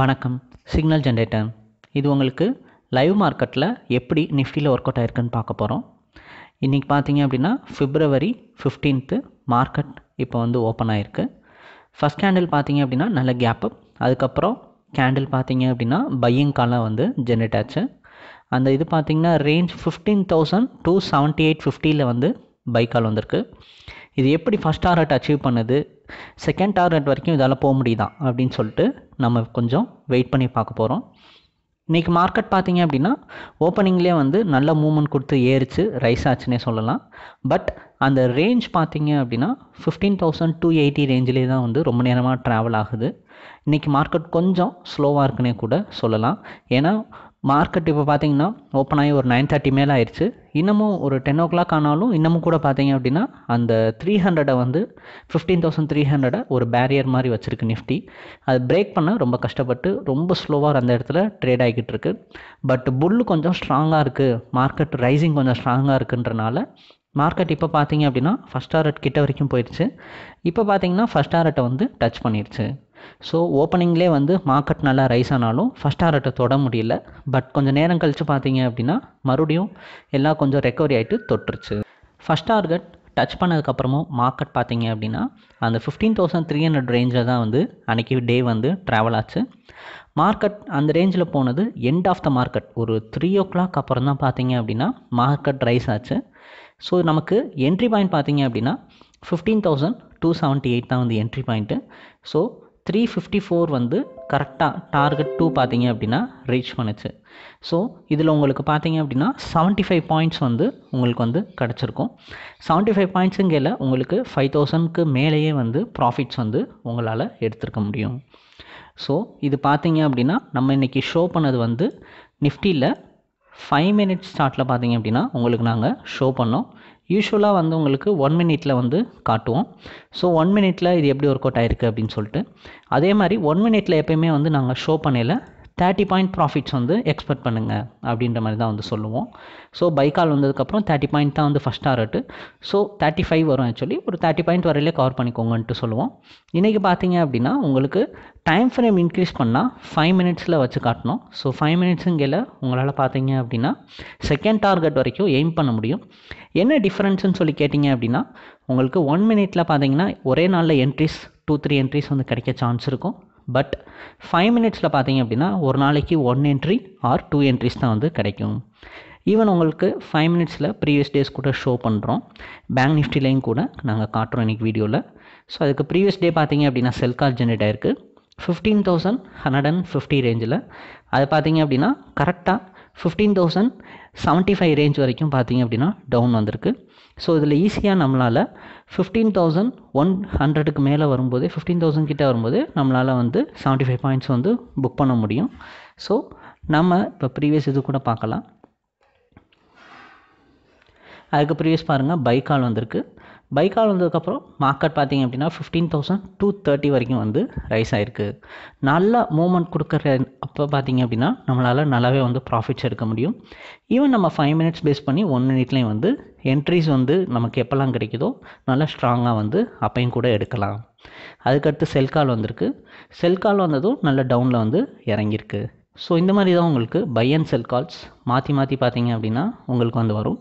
வணக்கம் signal generator இது உங்களுக்கு லைவ் மார்க்கெட்டில் எப்படி நிஃப்டியில் ஒர்க் அவுட் ஆயிருக்குன்னு பார்க்க போகிறோம் இன்றைக்கி பார்த்தீங்க அப்படின்னா ஃபிப்ரவரி ஃபிஃப்டீன்த்து மார்க்கெட் இப்போ வந்து ஓப்பன் ஆகிருக்கு ஃபஸ்ட் கேண்டில் பார்த்தீங்க அப்படின்னா நல்ல கேப்பு அதுக்கப்புறம் கேண்டில் பார்த்தீங்க அப்படின்னா பையிங் காலம் வந்து ஜென்ரேட் ஆச்சு அந்த இது பார்த்தீங்கன்னா range fifteen thousand two seventy eight ஃபிஃப்டியில் வந்து பை கால் வந்திருக்கு இது எப்படி ஃபஸ்ட் டார்கெட் அச்சீவ் பண்ணுது செகண்ட் டார்கெட் வரைக்கும் இதால் போக முடியுதான் அப்படின்னு சொல்லிட்டு நம்ம கொஞ்சம் வெயிட் பண்ணி பார்க்க போகிறோம் இன்றைக்கி மார்க்கெட் பார்த்தீங்க அப்படின்னா ஓப்பனிங்லேயே வந்து நல்ல மூமெண்ட் கொடுத்து ஏறிச்சு ரைஸ் ஆச்சுன்னே சொல்லலாம் பட் அந்த ரேஞ்ச் பார்த்தீங்க அப்படின்னா ஃபிஃப்டீன் தௌசண்ட் டூ எயிட்டி ரேஞ்சிலே தான் வந்து ரொம்ப நேரமாக ட்ராவல் ஆகுது இன்றைக்கி மார்க்கெட் கொஞ்சம் ஸ்லோவாக இருக்குன்னே கூட சொல்லலாம் ஏன்னா மார்க்கெட் இப்போ பார்த்தீங்கன்னா ஓப்பன் ஆகி ஒரு நைன் தேர்ட்டி மேலே ஆயிடுச்சு இன்னமும் ஒரு டென் ஓ கிளாக் ஆனாலும் இன்னமும் கூட பார்த்தீங்க அப்படின்னா அந்த த்ரீ ஹண்ட்ரடை வந்து ஃபிஃப்டீன் தௌசண்ட் த்ரீ ஹண்ட்ரடை ஒரு பேரியர் மாதிரி வச்சுருக்கு நிஃப்டி அது பிரேக் பண்ண ரொம்ப கஷ்டப்பட்டு ரொம்ப ஸ்லோவாக அந்த இடத்துல ட்ரேட் ஆகிக்கிட்டு இருக்கு பட் புல் கொஞ்சம் ஸ்ட்ராங்காக இருக்குது மார்க்கெட் ரைசிங் கொஞ்சம் ஸ்ட்ராங்காக இருக்குன்றனால மார்க்கெட் இப்போ பார்த்தீங்க அப்படின்னா ஃபஸ்ட் டாரட் கிட்ட வரைக்கும் போயிடுச்சு இப்போ பார்த்தீங்கன்னா ஃபஸ்ட் டாரட்டை வந்து டச் பண்ணிடுச்சு ஸோ ஓப்பனிங்லே வந்து மார்க்கெட் நல்லா ரைஸ் ஆனாலும் ஃபஸ்ட் டாரட்டை தொட முடியல பட் கொஞ்சம் நேரம் கழித்து பார்த்தீங்க அப்படின்னா மறுபடியும் எல்லாம் கொஞ்சம் ரெக்கவரி ஆகிட்டு தொட்டுருச்சு ஃபஸ்ட் டார்கெட் டச் பண்ணதுக்கப்புறமும் மார்க்கெட் பார்த்தீங்க அப்படின்னா அந்த ஃபிஃப்டீன் தௌசண்ட் த்ரீ ஹண்ட்ரட் ரேஞ்சில் தான் வந்து அன்றைக்கி டே வந்து ட்ராவல் ஆச்சு மார்க்கெட் அந்த ரேஞ்சில் போனது எண்ட் ஆஃப் த மார்க்கெட் ஒரு த்ரீ ஓ கிளாக் அப்புறம் தான் பார்த்தீங்க அப்படின்னா மார்க்கெட் ரைஸ் ஆச்சு ஸோ நமக்கு என்ட்ரி பாயிண்ட் பார்த்தீங்க அப்படின்னா fifteen thousand two seventy eight தான் வந்து entry point so three fifty four வந்து கரெக்டாக டார்கெட் டூ பார்த்தீங்க அப்படின்னா ரீச் பண்ணுச்சு ஸோ இதில் உங்களுக்கு பார்த்தீங்க அப்படின்னா செவன்ட்டி ஃபைவ் பாயிண்ட்ஸ் வந்து உங்களுக்கு வந்து கிடச்சிருக்கும் செவன்ட்டி ஃபைவ் பாயிண்ட்ஸுங்கையில் உங்களுக்கு ஃபைவ் தௌசண்ட்க்கு மேலேயே வந்து ப்ராஃபிட்ஸ் வந்து உங்களால் எடுத்துருக்க முடியும் ஸோ இது பார்த்தீங்க அப்படின்னா நம்ம இன்றைக்கி ஷோ பண்ணது வந்து நிஃப்டியில் ஃபைவ் மினிட்ஸ் ஸ்டார்ட்டில் பார்த்தீங்க அப்படின்னா உங்களுக்கு நாங்கள் ஷோ பண்ணோம் யூஸ்வலாக வந்து உங்களுக்கு ஒன் மினிட்டில் வந்து காட்டுவோம் ஸோ ஒன் மினிட்டில் இது எப்படி ஒர்க் அவுட் ஆயிருக்கு அப்படின்னு சொல்லிட்டு அதே மாதிரி ஒன் மினிட்டில் எப்போயுமே வந்து நாங்கள் ஷோ பண்ணல தேர்ட்டி பாயிண்ட் ப்ராஃபிட்ஸ் வந்து எக்ஸ்பெக்ட் பண்ணுங்கள் அப்படின்ற மாதிரி தான் வந்து சொல்லுவோம் ஸோ பைக்கால் வந்ததுக்கப்புறம் தேர்ட்டி பாயிண்ட் தான் வந்து first target so thirty five வரும் ஆக்சுவலி ஒரு தேர்ட்டி பாயிண்ட் வரையிலே கவர் பண்ணிக்கோங்கன்ட்டு சொல்லுவோம் இன்றைக்கி பார்த்தீங்க அப்படின்னா உங்களுக்கு டைம் ஃப்ரேம் இன்க்ரீஸ் பண்ணால் ஃபைவ் மினிட்ஸில் வச்சு காட்டணும் ஸோ ஃபைவ் மினிட்ஸுங்கில் உங்களால் பார்த்தீங்க அப்படின்னா செகண்ட் டார்கெட் வரைக்கும் எய்ம் பண்ண முடியும் என்ன டிஃப்ரென்ஸ்னு சொல்லி கேட்டிங்க அப்படின்னா உங்களுக்கு ஒன் மினிட்டில் பார்த்தீங்கன்னா ஒரே நாளில் என்ட்ரிஸ் டூ த்ரீ என்ட்ரிஸ் வந்து கிடைக்க சான்ஸ் இருக்கும் பட் ஃபைவ் மினிட்ஸில் பார்த்தீங்க அப்படின்னா ஒரு நாளைக்கு one entry or two entries தான் வந்து கிடைக்கும் ஈவன் உங்களுக்கு ஃபைவ் மினிட்ஸில் ப்ரீவியஸ் டேஸ் கூட ஷோ பண்ணுறோம் பேங்க் நிஃப்டிலையும் கூட நாங்கள் காட்டுறோம் இன்றைக்கி வீடியோவில் ஸோ அதுக்கு ப்ரீவியஸ் டே பார்த்தீங்க அப்படின்னா செல் கால் ஜென்ரேட் ஆயிருக்கு fifteen thousand hundred and fifty ரேஞ்சில் அதை பார்த்தீங்க அப்படின்னா கரெக்டாக fifteen thousand seventy five range வரைக்கும் பார்த்தீங்க அப்படின்னா டவுன் வந்திருக்கு ஸோ இதில் ஈஸியாக நம்மளால் ஃபிஃப்டீன் தௌசண்ட் ஒன் ஹண்ட்ரடுக்கு மேலே வரும்போது ஃபிஃப்டீன் தௌசண்ட் கிட்டே வரும்போது நம்மளால் வந்து செவன்ட்டி ஃபைவ் பாயிண்ட்ஸ் வந்து புக் பண்ண முடியும் ஸோ நம்ம இப்போ ப்ரீவியஸ் இது கூட பார்க்கலாம் அதுக்கு ப்ரீவியஸ் பாருங்கள் பைக்கால் வந்திருக்கு பைக் கால் வந்ததுக்கப்புறம் மார்க்கெட் பார்த்திங்க அப்படின்னா ஃபிஃப்டீன் தௌசண்ட் டூ தேர்ட்டி வரைக்கும் வந்து ரைஸ் ஆகிருக்கு நல்லா மூமெண்ட் கொடுக்குற அப்போ பார்த்திங்க அப்படின்னா நம்மளால் நல்லாவே வந்து ப்ராஃபிட்ஸ் எடுக்க முடியும் ஈவன் நம்ம ஃபைவ் மினிட்ஸ் பேஸ் பண்ணி ஒன் மினிட்லேயும் வந்து என்ட்ரிஸ் வந்து நமக்கு எப்போல்லாம் கிடைக்குதோ நல்லா ஸ்ட்ராங்காக வந்து அப்பையும் கூட எடுக்கலாம் அதுக்கடுத்து செல் கால் வந்திருக்கு செல் கால் வந்ததும் நல்ல டவுனில் வந்து இறங்கியிருக்கு ஸோ இந்த மாதிரி தான் உங்களுக்கு பை அண்ட் செல் கால்ஸ் மாற்றி மாற்றி பார்த்தீங்க அப்படின்னா உங்களுக்கு வந்து வரும்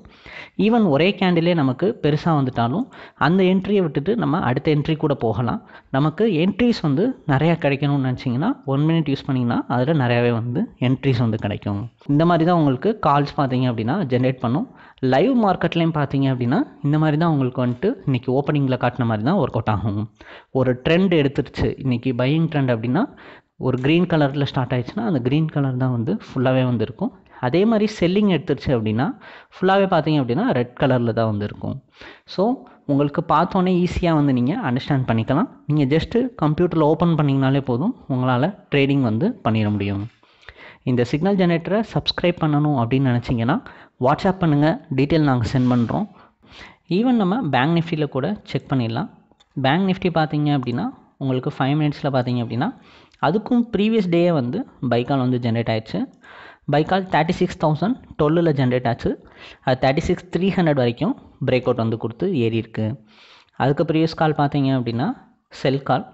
ஈவன் ஒரே கேண்டிலே நமக்கு பெருசாக வந்துட்டாலும் அந்த என்ட்ரியை விட்டுட்டு நம்ம அடுத்த என்ட்ரி கூட போகலாம் நமக்கு என்ட்ரிஸ் வந்து நிறையா கிடைக்கணும்னு நினச்சிங்கன்னா ஒன் மினிட் யூஸ் பண்ணிங்கன்னா அதில் நிறையாவே வந்து என்ட்ரிஸ் வந்து கிடைக்கும் இந்த மாதிரி தான் உங்களுக்கு கால்ஸ் பார்த்தீங்க அப்படின்னா ஜென்ரேட் பண்ணும் லைவ் மார்க்கெட்லேயும் பார்த்தீங்க அப்படின்னா இந்த மாதிரி தான் உங்களுக்கு வந்துட்டு இன்றைக்கி ஓப்பனிங்கில் காட்டின மாதிரி தான் ஒர்க் அவுட் ஆகும் ஒரு ட்ரெண்ட் எடுத்துருச்சு இன்றைக்கி பையிங் ட்ரெண்ட் அப்படின்னா ஒரு க்ரீன் கலரில் ஸ்டார்ட் ஆயிடுச்சுன்னா அந்த க்ரீன் கலர் தான் வந்து ஃபுல்லாகவே வந்து இருக்கும் அதே மாதிரி செல்லிங் எடுத்துருச்சு அப்படின்னா ஃபுல்லாகவே பார்த்தீங்க அப்படின்னா ரெட் கலரில் தான் வந்துருக்கும் ஸோ உங்களுக்கு பார்த்தோன்னே ஈஸியாக வந்து நீங்கள் அண்டர்ஸ்டாண்ட் பண்ணிக்கலாம் நீங்கள் ஜஸ்ட்டு கம்ப்யூட்டரில் ஓப்பன் பண்ணிங்கனாலே போதும் உங்களால் ட்ரேடிங் வந்து பண்ணிட முடியும் இந்த சிக்னல் ஜெனரேட்டரை சப்ஸ்கிரைப் பண்ணணும் அப்படின்னு நினச்சிங்கன்னா வாட்ஸ்அப் பண்ணுங்கள் டீட்டெயில் நாங்கள் சென்ட் பண்ணுறோம் ஈவன் நம்ம பேங்க் நிஃப்டியில் கூட செக் பண்ணிடலாம் பேங்க் நிஃப்டி பார்த்தீங்க அப்படின்னா உங்களுக்கு ஃபைவ் மினிட்ஸில் பார்த்தீங்க அப்படின்னா அதுக்கும் ப்ரீவியஸ் டேயே வந்து பைக்கால் வந்து ஜென்ரேட் ஆயிடுச்சு பைக்கால் தேர்ட்டி சிக்ஸ் தௌசண்ட் டொல்லில் ஜென்ரேட் ஆச்சு அது தேர்ட்டி சிக்ஸ் த்ரீ ஹண்ட்ரட் வரைக்கும் பிரேக் அவுட் வந்து கொடுத்து ஏறி அதுக்கு ப்ரீவியஸ் கால் பார்த்தீங்க அப்படின்னா செல் கால்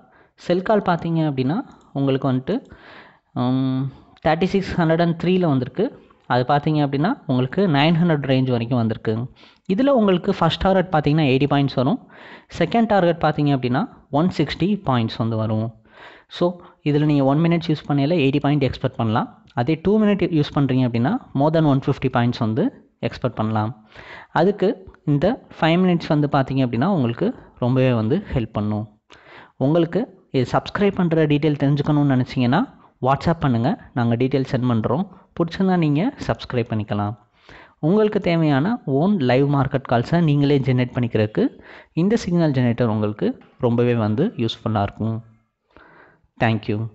செல் கால் பார்த்தீங்க அப்படின்னா உங்களுக்கு வந்துட்டு தேர்ட்டி சிக்ஸ் ஹண்ட்ரட் அண்ட் த்ரீயில் வந்திருக்கு அது பார்த்தீங்க அப்படின்னா உங்களுக்கு நைன் ஹண்ட்ரட் ரேஞ்ச் வரைக்கும் வந்திருக்கு இதில் உங்களுக்கு ஃபஸ்ட் டார்கெட் பார்த்தீங்கன்னா எயிட்டி பாயிண்ட்ஸ் வரும் செகண்ட் டார்கெட் பார்த்தீங்க அப்படின்னா ஒன் சிக்ஸ்டி பாயிண்ட்ஸ் வந்து வரும் ஸோ இதில் நீங்கள் ஒன் மினிட்ஸ் யூஸ் பண்ணையில் எயிட்டி பாயிண்ட் எக்ஸ்பெக்ட் பண்ணலாம் அதே டூ மினிட் யூஸ் பண்ணுறீங்க அப்படின்னா more than one fifty points வந்து எக்ஸ்பெக்ட் பண்ணலாம் அதுக்கு இந்த ஃபைவ் மினிட்ஸ் வந்து பார்த்தீங்க அப்படின்னா உங்களுக்கு ரொம்பவே வந்து ஹெல்ப் பண்ணும் உங்களுக்கு இது சப்ஸ்கிரைப் பண்ணுற டீட்டெயில் தெரிஞ்சுக்கணும்னு நினச்சிங்கன்னா வாட்ஸ்அப் பண்ணுங்கள் நாங்கள் டீட்டெயில் சென்ட் பண்ணுறோம் பிடிச்சிருந்தா நீங்கள் சப்ஸ்கிரைப் பண்ணிக்கலாம் உங்களுக்கு தேவையான ஓன் லைவ் மார்க்கெட் கால்ஸை நீங்களே ஜென்ரேட் பண்ணிக்கிறதுக்கு இந்த சிக்னல் ஜென்ரேட்டர் உங்களுக்கு ரொம்பவே வந்து யூஸ்ஃபுல்லாக இருக்கும் Thank you.